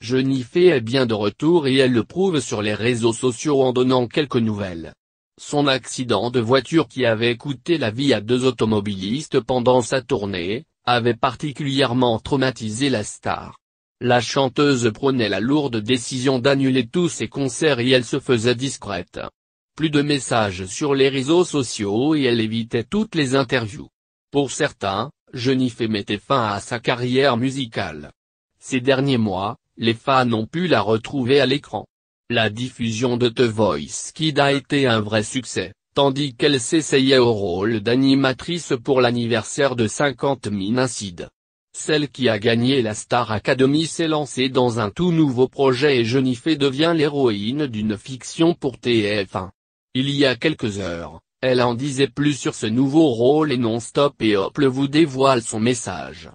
Jennifer est bien de retour et elle le prouve sur les réseaux sociaux en donnant quelques nouvelles. Son accident de voiture qui avait coûté la vie à deux automobilistes pendant sa tournée, avait particulièrement traumatisé la star. La chanteuse prenait la lourde décision d'annuler tous ses concerts et elle se faisait discrète. Plus de messages sur les réseaux sociaux et elle évitait toutes les interviews. Pour certains, Jennifer mettait fin à sa carrière musicale. Ces derniers mois, les fans ont pu la retrouver à l'écran. La diffusion de The Voice Kid a été un vrai succès, tandis qu'elle s'essayait au rôle d'animatrice pour l'anniversaire de 50 Minacides. Celle qui a gagné la Star Academy s'est lancée dans un tout nouveau projet et Jennifer devient l'héroïne d'une fiction pour TF1. Il y a quelques heures, elle en disait plus sur ce nouveau rôle et non-stop et Hople vous dévoile son message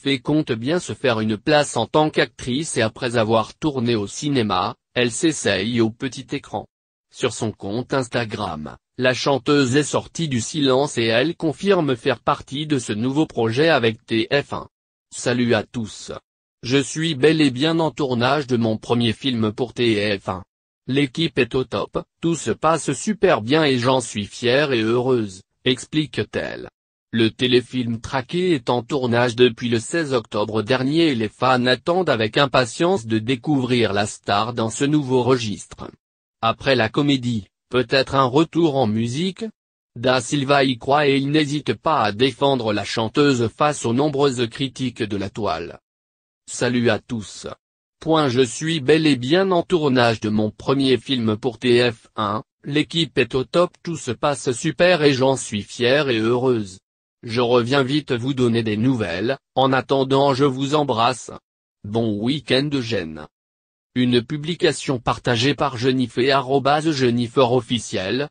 fais compte bien se faire une place en tant qu'actrice et après avoir tourné au cinéma, elle s'essaye au petit écran. Sur son compte Instagram, la chanteuse est sortie du silence et elle confirme faire partie de ce nouveau projet avec TF1. Salut à tous. Je suis bel et bien en tournage de mon premier film pour TF1. L'équipe est au top, tout se passe super bien et j'en suis fière et heureuse, explique-t-elle. Le téléfilm Traqué est en tournage depuis le 16 octobre dernier et les fans attendent avec impatience de découvrir la star dans ce nouveau registre. Après la comédie, peut-être un retour en musique Da Silva y croit et il n'hésite pas à défendre la chanteuse face aux nombreuses critiques de la toile. Salut à tous. Point je suis bel et bien en tournage de mon premier film pour TF1, l'équipe est au top tout se passe super et j'en suis fière et heureuse. Je reviens vite vous donner des nouvelles, en attendant je vous embrasse. Bon week-end de Gênes. Une publication partagée par Jennifer officiel,